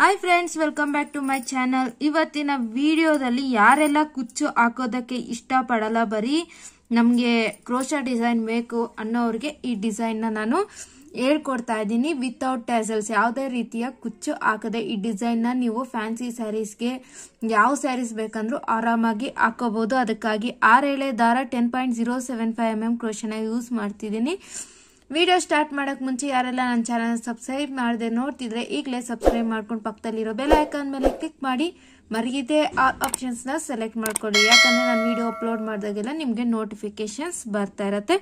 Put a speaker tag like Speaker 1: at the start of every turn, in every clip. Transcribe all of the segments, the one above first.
Speaker 1: hi friends welcome back to my channel ಇವತ್ತಿನ ವಿಡಿಯೋದಲ್ಲಿ ಯಾರೆಲ್ಲ ಕುಚ್ಚು ಹಾಕೋದಕ್ಕೆ ಇಷ್ಟಪಡಲ್ಲ ಬರೀ ನಮಗೆ ಕ್ರೋಶ ಡಿಸೈನ್ ಬೇಕು ಅನ್ನೋರಿಗೆ ಈ ಡಿಸೈನ್ನ ನಾನು ಹೇಳ್ಕೊಡ್ತಾ ಇದ್ದೀನಿ ವಿತೌಟ್ ಟ್ಯಾಸಲ್ಸ್ ಯಾವುದೇ ರೀತಿಯ ಕುಚ್ಚು ಹಾಕದೆ ಈ ಡಿಸೈನ್ನ ನೀವು ಫ್ಯಾನ್ಸಿ ಸ್ಯಾರೀಸ್ಗೆ ಯಾವ ಸ್ಯಾರೀಸ್ ಬೇಕಂದ್ರೂ ಆರಾಮಾಗಿ ಹಾಕೋಬಹುದು ಅದಕ್ಕಾಗಿ ಆರೇಳೆ ದಾರ ten point zero seven five M M use ಮಾಡ್ತಿದ್ದೀನಿ ವಿಡಿಯೋ ಸ್ಟಾರ್ಟ್ ಮಾಡೋಕ್ಕೆ ಮುಂಚೆ ಯಾರೆಲ್ಲ ನನ್ನ ಚಾನಲ್ ಸಬ್ಸ್ಕ್ರೈಬ್ ಮಾಡಿದೆ ನೋಡ್ತಿದ್ರೆ ಈಗಲೇ ಸಬ್ಸ್ಕ್ರೈಬ್ ಮಾಡ್ಕೊಂಡು ಪಕ್ಕದಲ್ಲಿರೋ ಬೆಲ್ ಐಕಾನ್ ಮೇಲೆ ಕ್ಲಿಕ್ ಮಾಡಿ ಮರಿಗಿದೆ ಆ ಆಪ್ಷನ್ಸ್ನ ಸೆಲೆಕ್ಟ್ ಮಾಡ್ಕೊಳ್ಳಿ ಯಾಕಂದರೆ ನಾನು ವೀಡಿಯೋ ಅಪ್ಲೋಡ್ ಮಾಡಿದಾಗೆಲ್ಲ ನಿಮಗೆ ನೋಟಿಫಿಕೇಷನ್ಸ್ ಬರ್ತಾ ಇರತ್ತೆ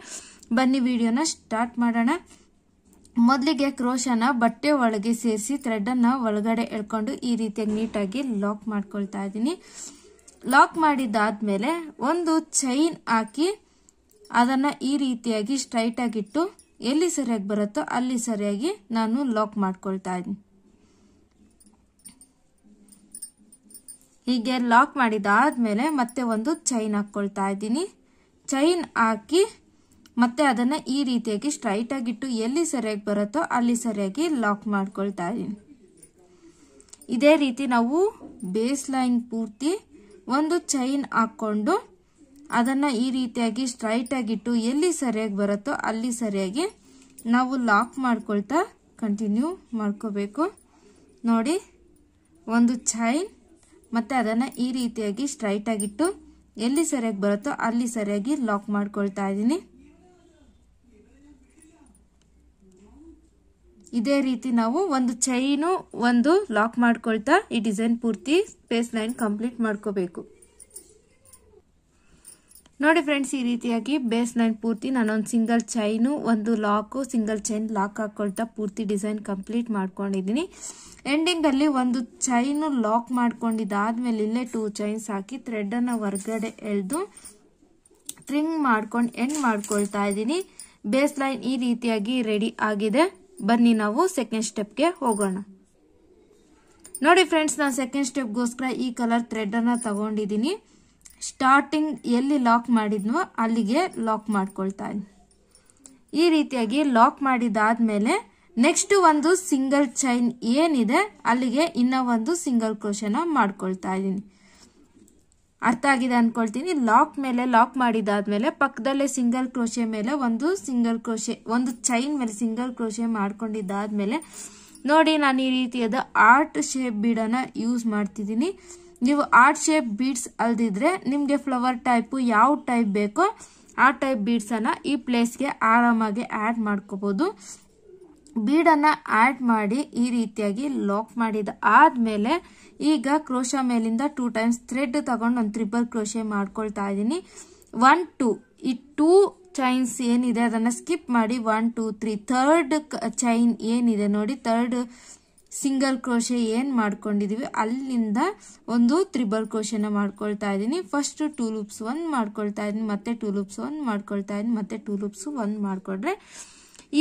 Speaker 1: ಬನ್ನಿ ವಿಡಿಯೋನ ಸ್ಟಾರ್ಟ್ ಮಾಡೋಣ ಮೊದಲಿಗೆ ಕ್ರೋಶನ ಬಟ್ಟೆ ಒಳಗೆ ಸೇರಿಸಿ ಥ್ರೆಡನ್ನು ಒಳಗಡೆ ಎಳ್ಕೊಂಡು ಈ ರೀತಿಯಾಗಿ ನೀಟಾಗಿ ಲಾಕ್ ಮಾಡ್ಕೊಳ್ತಾ ಇದ್ದೀನಿ ಲಾಕ್ ಮಾಡಿದಾದ್ಮೇಲೆ ಒಂದು ಚೈನ್ ಹಾಕಿ ಅದನ್ನು ಈ ರೀತಿಯಾಗಿ ಸ್ಟ್ರೈಟಾಗಿಟ್ಟು ಎಲ್ಲಿ ಸರಿಯಾಗಿ ಬರುತ್ತೋ ಅಲ್ಲಿ ಸರಿಯಾಗಿ ನಾನು ಲಾಕ್ ಮಾಡ್ಕೊಳ್ತಾ ಇದ್ದೀನಿ ಹೀಗೆ ಲಾಕ್ ಮಾಡಿದಾದ್ಮೇಲೆ ಮತ್ತೆ ಒಂದು ಚೈನ್ ಹಾಕ್ಕೊಳ್ತಾ ಇದ್ದೀನಿ ಚೈನ್ ಹಾಕಿ ಮತ್ತೆ ಅದನ್ನು ಈ ರೀತಿಯಾಗಿ ಸ್ಟ್ರೈಟಾಗಿಟ್ಟು ಎಲ್ಲಿ ಸರಿಯಾಗಿ ಬರುತ್ತೋ ಅಲ್ಲಿ ಸರಿಯಾಗಿ ಲಾಕ್ ಮಾಡ್ಕೊಳ್ತಾ ಇದ್ದೀನಿ ಇದೇ ರೀತಿ ನಾವು ಬೇಸ್ ಲೈನ್ ಪೂರ್ತಿ ಒಂದು ಚೈನ್ ಹಾಕ್ಕೊಂಡು ಅದನ್ನು ಈ ರೀತಿಯಾಗಿ ಸ್ಟ್ರೈಟ್ ಆಗಿಟ್ಟು ಎಲ್ಲಿ ಸರಿಯಾಗಿ ಬರುತ್ತೋ ಅಲ್ಲಿ ಸರಿಯಾಗಿ ನಾವು ಲಾಕ್ ಮಾಡ್ಕೊಳ್ತಾ ಕಂಟಿನ್ಯೂ ಮಾಡ್ಕೋಬೇಕು ನೋಡಿ ಒಂದು ಚೈನ್ ಮತ್ತು ಅದನ್ನು ಈ ರೀತಿಯಾಗಿ ಸ್ಟ್ರೈಟ್ ಆಗಿಟ್ಟು ಎಲ್ಲಿ ಸರಿಯಾಗಿ ಬರುತ್ತೋ ಅಲ್ಲಿ ಸರಿಯಾಗಿ ಲಾಕ್ ಮಾಡ್ಕೊಳ್ತಾ ಇದ್ದೀನಿ ಇದೇ ರೀತಿ ನಾವು ಒಂದು ಚೈನು ಒಂದು ಲಾಕ್ ಮಾಡ್ಕೊಳ್ತಾ ಈ ಡಿಸೈನ್ ಪೂರ್ತಿ ಸ್ಪೇಸ್ ಲೈನ್ ಕಂಪ್ಲೀಟ್ ಮಾಡ್ಕೋಬೇಕು ನೋಡಿ ಫ್ರೆಂಡ್ಸ್ ಈ ರೀತಿಯಾಗಿ ಬೇಸ್ ಲೈನ್ ಪೂರ್ತಿ ನಾನೊಂದು ಸಿಂಗಲ್ ಚೈನು ಒಂದು ಲಾಕು ಸಿಂಗಲ್ ಚೈನ್ ಲಾಕ್ ಹಾಕ್ಕೊಳ್ತಾ ಪೂರ್ತಿ ಡಿಸೈನ್ ಕಂಪ್ಲೀಟ್ ಮಾಡ್ಕೊಂಡಿದ್ದೀನಿ ಎಂಡಿಂಗಲ್ಲಿ ಒಂದು ಚೈನು ಲಾಕ್ ಮಾಡ್ಕೊಂಡಿದ್ದಾದ್ಮೇಲೆ ಇಲ್ಲೇ ಟೂ ಚೈನ್ಸ್ ಹಾಕಿ ಥ್ರೆಡನ್ನು ಹೊರಗಡೆ ಎಳೆದು ಟ್ರಿಂಗ್ ಮಾಡ್ಕೊಂಡು ಎಂಡ್ ಮಾಡ್ಕೊಳ್ತಾ ಇದ್ದೀನಿ ಬೇಸ್ ಲೈನ್ ಈ ರೀತಿಯಾಗಿ ರೆಡಿ ಆಗಿದೆ ಬನ್ನಿ ನಾವು ಸೆಕೆಂಡ್ ಸ್ಟೆಪ್ಗೆ ಹೋಗೋಣ ನೋಡಿ ಫ್ರೆಂಡ್ಸ್ ನಾನು ಸೆಕೆಂಡ್ ಸ್ಟೆಪ್ಗೋಸ್ಕರ ಈ ಕಲರ್ ಥ್ರೆಡನ್ನು ತಗೊಂಡಿದ್ದೀನಿ ಸ್ಟಾರ್ಟಿಂಗ್ ಎಲ್ಲಿ ಲಾಕ್ ಮಾಡಿದ್ನೋ ಅಲ್ಲಿಗೆ ಲಾಕ್ ಮಾಡ್ಕೊಳ್ತಾ ಇದ್ದೀನಿ ಈ ರೀತಿಯಾಗಿ ಲಾಕ್ ಮಾಡಿದಾದ್ಮೇಲೆ ನೆಕ್ಸ್ಟ್ ಒಂದು ಸಿಂಗಲ್ ಚೈನ್ ಏನಿದೆ ಅಲ್ಲಿಗೆ ಇನ್ನೂ ಒಂದು ಸಿಂಗಲ್ ಕ್ರೋಶನ ಮಾಡ್ಕೊಳ್ತಾ ಇದ್ದೀನಿ ಅರ್ಥ ಆಗಿದೆ ಅನ್ಕೊಳ್ತೀನಿ ಲಾಕ್ ಮೇಲೆ ಲಾಕ್ ಮಾಡಿದಾದ್ಮೇಲೆ ಪಕ್ಕದಲ್ಲೇ ಸಿಂಗಲ್ ಕ್ರೋಶೆ ಮೇಲೆ ಒಂದು ಸಿಂಗಲ್ ಕ್ರೋಶೆ ಒಂದು ಚೈನ್ ಮೇಲೆ ಸಿಂಗಲ್ ಕ್ರೋಶೆ ಮೇಲೆ ನೋಡಿ ನಾನು ಈ ರೀತಿಯಾದ ಆರ್ಟ್ ಶೇಪ್ ಬೀಡನ್ನು ಯೂಸ್ ಮಾಡ್ತಿದ್ದೀನಿ ನೀವು ಆರ್ಟ್ ಶೇಪ್ ಬೀಡ್ಸ್ ಅಲ್ದಿದ್ರೆ ನಿಮಗೆ ಫ್ಲವರ್ ಟೈಪು ಯಾವ ಟೈಪ್ ಬೇಕೋ ಆ ಟೈಪ್ ಬೀಡ್ಸನ್ನು ಈ ಪ್ಲೇಸ್ಗೆ ಆರಾಮಾಗಿ ಆ್ಯಡ್ ಮಾಡ್ಕೋಬೋದು ಬೀಡನ್ನು ಆ್ಯಡ್ ಮಾಡಿ ಈ ರೀತಿಯಾಗಿ ಲಾಕ್ ಮಾಡಿದ ಆದಮೇಲೆ ಈಗ ಕ್ರೋಶ ಮೇಲಿಂದ ಟೂ ಟೈಮ್ಸ್ ಥ್ರೆಡ್ ತಗೊಂಡು ಒಂದು ತ್ರಿಬಲ್ ಕ್ರೋಶೆ ಮಾಡ್ಕೊಳ್ತಾ ಇದ್ದೀನಿ ಒನ್ ಟೂ ಈ ಟೂ ಚೈನ್ಸ್ ಏನಿದೆ ಅದನ್ನು ಸ್ಕಿಪ್ ಮಾಡಿ one two three third chain ಏನಿದೆ ನೋಡಿ ಥರ್ಡ್ ಸಿಂಗಲ್ ಕ್ರೋಶೆ ಏನು ಮಾಡ್ಕೊಂಡಿದ್ದೀವಿ ಅಲ್ಲಿಂದ ಒಂದು ತ್ರಿಬಲ್ ಕ್ರೋಶೆನ ಮಾಡ್ಕೊಳ್ತಾ ಇದ್ದೀನಿ ಫಸ್ಟ್ ಟೂ ಲೂಪ್ಸ್ ಒಂದು ಮಾಡ್ಕೊಳ್ತಾ ಇದ್ದೀನಿ ಮತ್ತೆ ಟೂ ಲೂಪ್ಸ್ ಒಂದು ಮಾಡ್ಕೊಳ್ತಾ ಇದ್ದೀನಿ ಮತ್ತೆ ಟೂ ಲೂಪ್ಸ್ ಒಂದು ಮಾಡಿಕೊಂಡ್ರೆ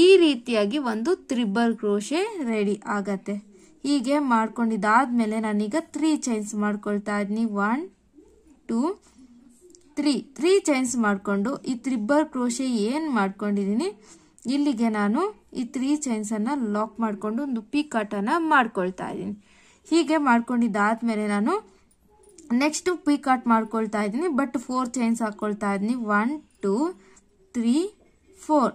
Speaker 1: ಈ ರೀತಿಯಾಗಿ ಒಂದು ತ್ರಿಬಲ್ ಕ್ರೋಶೆ ರೆಡಿ ಆಗತ್ತೆ ಹೀಗೆ ಮೇಲೆ ನಾನೀಗ ತ್ರೀ ಚೈನ್ಸ್ ಮಾಡ್ಕೊಳ್ತಾ ಇದ್ದೀನಿ one two three three chains ಮಾಡಿಕೊಂಡು ಈ ತ್ರಿಬಲ್ ಕ್ರೋಶೆ ಏನು ಮಾಡ್ಕೊಂಡಿದ್ದೀನಿ ಇಲ್ಲಿಗೆ ನಾನು ಈ ತ್ರೀ ಚೈನ್ಸನ್ನು ಲಾಕ್ ಮಾಡಿಕೊಂಡು ಒಂದು ಪಿ ಕಟನ್ನು ಮಾಡ್ಕೊಳ್ತಾ ಇದ್ದೀನಿ ಹೀಗೆ ಮಾಡ್ಕೊಂಡಿದ್ದಾದ್ಮೇಲೆ ನಾನು ನೆಕ್ಸ್ಟ್ ಪಿ ಕಟ್ ಮಾಡ್ಕೊಳ್ತಾ ಇದ್ದೀನಿ ಬಟ್ ಫೋರ್ ಚೈನ್ಸ್ ಹಾಕ್ಕೊಳ್ತಾ ಇದ್ದೀನಿ ಒನ್ ಟೂ ತ್ರೀ ಫೋರ್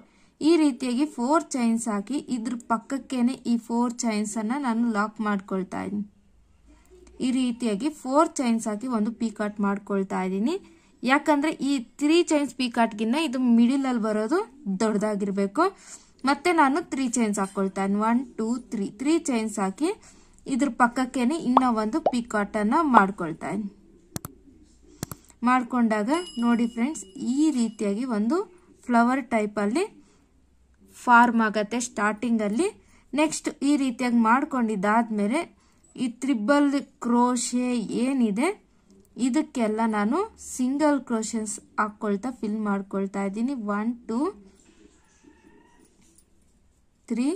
Speaker 1: ಈ ರೀತಿಯಾಗಿ ಫೋರ್ ಚೈನ್ಸ್ ಹಾಕಿ ಇದ್ರ ಪಕ್ಕಕ್ಕೇನೆ ಈ ಫೋರ್ ಚೈನ್ಸನ್ನು ನಾನು ಲಾಕ್ ಮಾಡ್ಕೊಳ್ತಾ ಇದ್ದೀನಿ ಈ ರೀತಿಯಾಗಿ ಫೋರ್ ಚೈನ್ಸ್ ಹಾಕಿ ಒಂದು ಪಿ ಕಟ್ ಮಾಡ್ಕೊಳ್ತಾ ಇದ್ದೀನಿ ಯಾಕಂದ್ರೆ ಈ ತ್ರೀ ಚೈನ್ಸ್ ಪೀಕಾಟ್ಗಿನ್ನ ಇದು ಮಿಡಿಲಲ್ಲಿ ಬರೋದು ದೊಡ್ಡದಾಗಿರಬೇಕು ಮತ್ತೆ ನಾನು ತ್ರೀ ಚೈನ್ಸ್ ಹಾಕೊಳ್ತೇನೆ one two three three chains ಹಾಕಿ ಇದ್ರ ಪಕ್ಕಕ್ಕೇನೆ ಇನ್ನೂ ಒಂದು ಪಿಕಾಟನ್ನು ಮಾಡ್ಕೊಳ್ತೇನೆ ಮಾಡಿಕೊಂಡಾಗ ನೋಡಿ ಫ್ರೆಂಡ್ಸ್ ಈ ರೀತಿಯಾಗಿ ಒಂದು ಫ್ಲವರ್ ಟೈಪಲ್ಲಿ ಫಾರ್ಮ್ ಆಗುತ್ತೆ ಸ್ಟಾರ್ಟಿಂಗಲ್ಲಿ ನೆಕ್ಸ್ಟ್ ಈ ರೀತಿಯಾಗಿ ಮೇಲೆ ಈ ತ್ರಿಬಲ್ ಕ್ರೋಶೆ ಏನಿದೆ ಇದಕ್ಕೆಲ್ಲ ನಾನು ಸಿಂಗಲ್ ಕ್ರೋಷನ್ಸ್ ಹಾಕ್ಕೊಳ್ತಾ ಫಿಲ್ ಮಾಡ್ಕೊಳ್ತಾ ಇದ್ದೀನಿ ಒನ್ ಟೂ ತ್ರೀ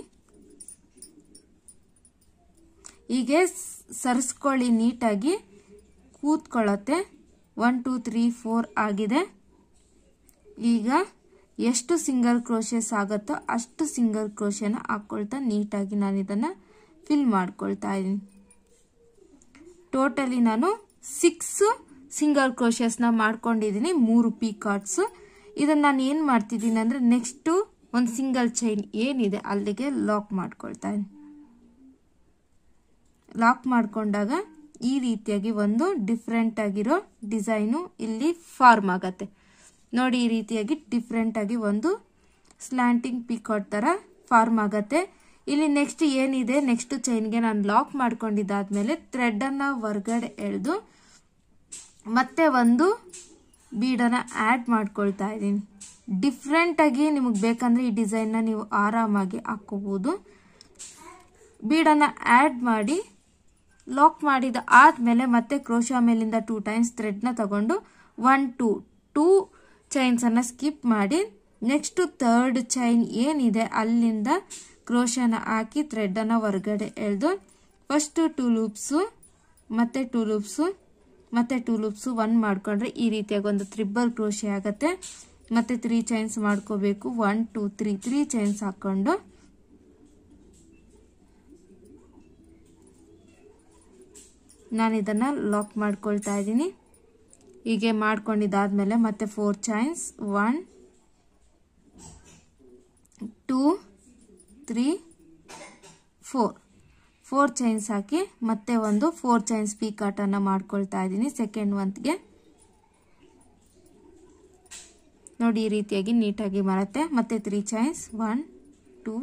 Speaker 1: ಹೀಗೆ ಸರಿಸ್ಕೊಳ್ಳಿ ನೀಟಾಗಿ ಕೂತ್ಕೊಳ್ಳತ್ತೆ ಒನ್ ಟೂ ತ್ರೀ ಫೋರ್ ಆಗಿದೆ ಈಗ ಎಷ್ಟು ಸಿಂಗಲ್ ಕ್ರೋಶಸ್ ಆಗುತ್ತೋ ಅಷ್ಟು ಸಿಂಗಲ್ ಕ್ರೋಶನ ಹಾಕ್ಕೊಳ್ತಾ ನೀಟಾಗಿ ನಾನು ಇದನ್ನು ಫಿಲ್ ಮಾಡ್ಕೊಳ್ತಾ ಇದ್ದೀನಿ ಟೋಟಲಿ ನಾನು ಸಿಕ್ಸ್ ಸಿಂಗಲ್ ನ ಮಾಡ್ಕೊಂಡಿದ್ದೀನಿ ಮೂರು ಪಿ ಕಾರ್ಡ್ಸ್ ಇದನ್ನು ನಾನು ಏನು ಮಾಡ್ತಿದ್ದೀನಿ ಅಂದರೆ ನೆಕ್ಸ್ಟು ಒಂದು ಸಿಂಗಲ್ ಚೈನ್ ಏನಿದೆ ಅಲ್ಲಿಗೆ ಲಾಕ್ ಮಾಡ್ಕೊಳ್ತಾ ಲಾಕ್ ಮಾಡಿಕೊಂಡಾಗ ಈ ರೀತಿಯಾಗಿ ಒಂದು ಡಿಫ್ರೆಂಟ್ ಆಗಿರೋ ಡಿಸೈನು ಇಲ್ಲಿ ಫಾರ್ಮ್ ಆಗತ್ತೆ ನೋಡಿ ಈ ರೀತಿಯಾಗಿ ಡಿಫ್ರೆಂಟ್ ಆಗಿ ಒಂದು ಸ್ಲ್ಯಾಂಟಿಂಗ್ ಪಿಕಾಟ್ ಥರ ಫಾರ್ಮ್ ಆಗತ್ತೆ ಇಲ್ಲಿ ನೆಕ್ಸ್ಟ್ ಏನಿದೆ ನೆಕ್ಸ್ಟ್ ಚೈನ್ಗೆ ನಾನು ಲಾಕ್ ಮಾಡ್ಕೊಂಡಿದ್ದಾದ್ಮೇಲೆ ಥ್ರೆಡನ್ನು ಹೊರ್ಗಡೆ ಎಳೆದು ಮತ್ತೆ ಒಂದು ಬೀಡನ್ನು ಆ್ಯಡ್ ಮಾಡ್ಕೊಳ್ತಾ ಇದ್ದೀನಿ ಡಿಫ್ರೆಂಟಾಗಿ ನಿಮಗೆ ಬೇಕಂದರೆ ಈ ಡಿಸೈನ್ನ ನೀವು ಆರಾಮಾಗಿ ಹಾಕ್ಕೋಬೋದು ಬೀಡನ್ನು ಆ್ಯಡ್ ಮಾಡಿ ಲಾಕ್ ಮಾಡಿದ ಆದಮೇಲೆ ಮತ್ತೆ ಕ್ರೋಶಾ ಮೇಲಿಂದ ಟೂ ಟೈಮ್ಸ್ ಥ್ರೆಡ್ನ ತಗೊಂಡು ಒನ್ ಟೂ ಟೂ ಚೈನ್ಸನ್ನು ಸ್ಕಿಪ್ ಮಾಡಿ ನೆಕ್ಸ್ಟು ಥರ್ಡ್ ಚೈನ್ ಏನಿದೆ ಅಲ್ಲಿಂದ ಕ್ರೋಶನ ಹಾಕಿ ಥ್ರೆಡ್ಡನ್ನು ಹೊರಗಡೆ ಎಳೆದು ಫಸ್ಟು ಟೂ ಲೂಪ್ಸು ಮತ್ತು ಟೂ ಲೂಪ್ಸು ಮತ್ತು ಟೂ ಲೂಪ್ಸು ಒನ್ ಮಾಡಿಕೊಂಡ್ರೆ ಈ ರೀತಿಯಾಗಿ ಒಂದು ತ್ರಿಬ್ಬಲ್ ಕ್ರೋಶೆ ಆಗುತ್ತೆ ಮತ್ತು ತ್ರೀ ಚೈನ್ಸ್ ಮಾಡ್ಕೋಬೇಕು one two three three chains ಹಾಕ್ಕೊಂಡು ನಾನು ಇದನ್ನು ಲಾಕ್ ಮಾಡ್ಕೊಳ್ತಾ ಇದ್ದೀನಿ ಹೀಗೆ ಮಾಡ್ಕೊಂಡಿದ್ದಾದಮೇಲೆ ಮತ್ತೆ four chains one two three four four chains ಹಾಕಿ ಮತ್ತೆ ಒಂದು ಫೋರ್ ಚೈನ್ಸ್ ಪೀಕಾಟನ್ನು ಮಾಡ್ಕೊಳ್ತಾ ಇದ್ದೀನಿ ಸೆಕೆಂಡ್ ಮಂತ್ಗೆ ನೋಡಿ ಈ ರೀತಿಯಾಗಿ ನೀಟಾಗಿ ಬರುತ್ತೆ ಮತ್ತೆ three chains one two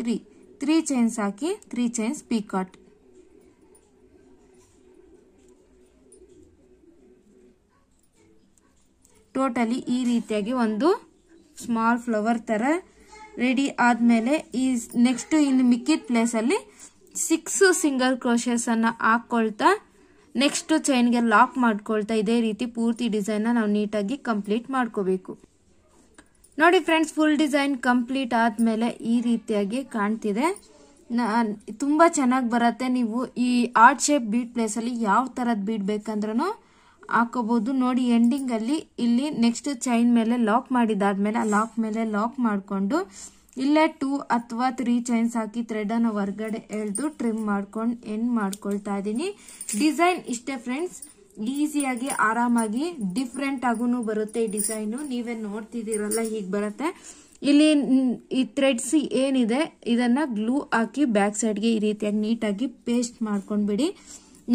Speaker 1: three three chains ಹಾಕಿ ತ್ರೀ ಚೈನ್ಸ್ ಪೀಕಾಟ್ ಟೋಟಲಿ ಈ ರೀತಿಯಾಗಿ ಒಂದು ಸ್ಮಾಲ್ ಫ್ಲವರ್ ಥರ ರೆಡಿ ಆದಮೇಲೆ ಈ ನೆಕ್ಸ್ಟ್ ಇಲ್ಲಿ ಮಿಕ್ಕಿದ ಪ್ಲೇಸಲ್ಲಿ ಸಿಕ್ಸ್ ಸಿಂಗಲ್ ಕ್ರೋಷಸನ್ನು ಹಾಕ್ಕೊಳ್ತಾ ನೆಕ್ಸ್ಟ್ ಚೈನ್ಗೆ ಲಾಕ್ ಮಾಡ್ಕೊಳ್ತಾ ಇದೇ ರೀತಿ ಪೂರ್ತಿ ಡಿಸೈನ್ನ ನಾವು ನೀಟಾಗಿ ಕಂಪ್ಲೀಟ್ ಮಾಡ್ಕೋಬೇಕು ನೋಡಿ ಫ್ರೆಂಡ್ಸ್ ಫುಲ್ ಡಿಸೈನ್ ಕಂಪ್ಲೀಟ್ ಆದಮೇಲೆ ಈ ರೀತಿಯಾಗಿ ಕಾಣ್ತಿದೆ ತುಂಬ ಚೆನ್ನಾಗಿ ಬರತ್ತೆ ನೀವು ಈ ಆರ್ಟ್ ಶೇಪ್ ಬೀಟ್ ಪ್ಲೇಸಲ್ಲಿ ಯಾವ ಥರದ್ದು ಬೀಟ್ ಬೇಕಂದ್ರೂ ಹಾಕೋಬಹುದು ನೋಡಿ ಎಂಡಿಂಗ್ ಅಲ್ಲಿ ಇಲ್ಲಿ ನೆಕ್ಸ್ಟ್ ಚೈನ್ ಮೇಲೆ ಲಾಕ್ ಮಾಡಿದಾದ್ಮೇಲೆ ಆ ಲಾಕ್ ಮೇಲೆ ಲಾಕ್ ಮಾಡಿಕೊಂಡು ಇಲ್ಲೇ ಟೂ ಅಥವಾ ತ್ರೀ ಚೈನ್ಸ್ ಹಾಕಿ ಥ್ರೆಡ್ ಹೊರ್ಗಡೆ ಹೊರಗಡೆ ಎಳೆದು ಟ್ರಿಮ್ ಮಾಡ್ಕೊಂಡು ಎಂಡ್ ಮಾಡ್ಕೊಳ್ತಾ ಇದ್ದೀನಿ ಡಿಸೈನ್ ಇಷ್ಟೇ ಫ್ರೆಂಡ್ಸ್ ಈಸಿಯಾಗಿ ಆರಾಮಾಗಿ ಡಿಫ್ರೆಂಟ್ ಆಗೂ ಬರುತ್ತೆ ಈ ಡಿಸೈನು ನೀವೇ ನೋಡ್ತಿದ್ದೀರಲ್ಲ ಹೀಗೆ ಬರುತ್ತೆ ಇಲ್ಲಿ ಈ ಥ್ರೆಡ್ಸ್ ಏನಿದೆ ಇದನ್ನ ಗ್ಲೂ ಹಾಕಿ ಬ್ಯಾಕ್ ಸೈಡ್ಗೆ ಈ ರೀತಿಯಾಗಿ ನೀಟಾಗಿ ಪೇಸ್ಟ್ ಮಾಡ್ಕೊಂಡ್ಬಿಡಿ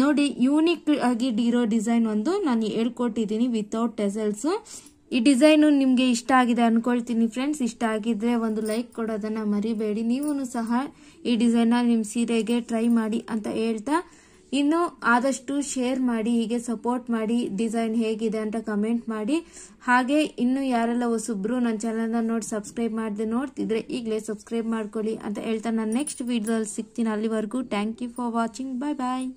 Speaker 1: ನೋಡಿ ಯೂನಿಕ್ ಆಗಿ ಇರೋ ಡಿಸೈನ್ ಒಂದು ನಾನು ಹೇಳ್ಕೊಟ್ಟಿದ್ದೀನಿ ವಿತೌಟ್ ಟೆಸಲ್ಸು ಈ ಡಿಸೈನು ನಿಮಗೆ ಇಷ್ಟ ಆಗಿದೆ ಅಂದ್ಕೊಳ್ತೀನಿ ಫ್ರೆಂಡ್ಸ್ ಇಷ್ಟ ಆಗಿದ್ರೆ ಒಂದು ಲೈಕ್ ಕೊಡೋದನ್ನು ಮರಿಬೇಡಿ ನೀವು ಸಹ ಈ ಡಿಸೈನ್ನ ನಿಮ್ಮ ಸೀರೆಗೆ ಟ್ರೈ ಮಾಡಿ ಅಂತ ಹೇಳ್ತಾ ಇನ್ನು ಆದಷ್ಟು ಶೇರ್ ಮಾಡಿ ಹೀಗೆ ಸಪೋರ್ಟ್ ಮಾಡಿ ಡಿಸೈನ್ ಹೇಗಿದೆ ಅಂತ ಕಮೆಂಟ್ ಮಾಡಿ ಹಾಗೆ ಇನ್ನು ಯಾರೆಲ್ಲ ಹೊಸಬ್ರು ನನ್ನ ಚಾನಲ್ನ ನೋಡಿ ಸಬ್ಸ್ಕ್ರೈಬ್ ಮಾಡಿದೆ ನೋಡ್ತಿದ್ರೆ ಈಗಲೇ ಸಬ್ಸ್ಕ್ರೈಬ್ ಮಾಡ್ಕೊಳ್ಳಿ ಅಂತ ಹೇಳ್ತಾ ನಾನು ನೆಕ್ಸ್ಟ್ ವೀಡಿಯೋದಲ್ಲಿ ಸಿಗ್ತೀನಿ ಅಲ್ಲಿವರೆಗೂ thank you for watching bye bye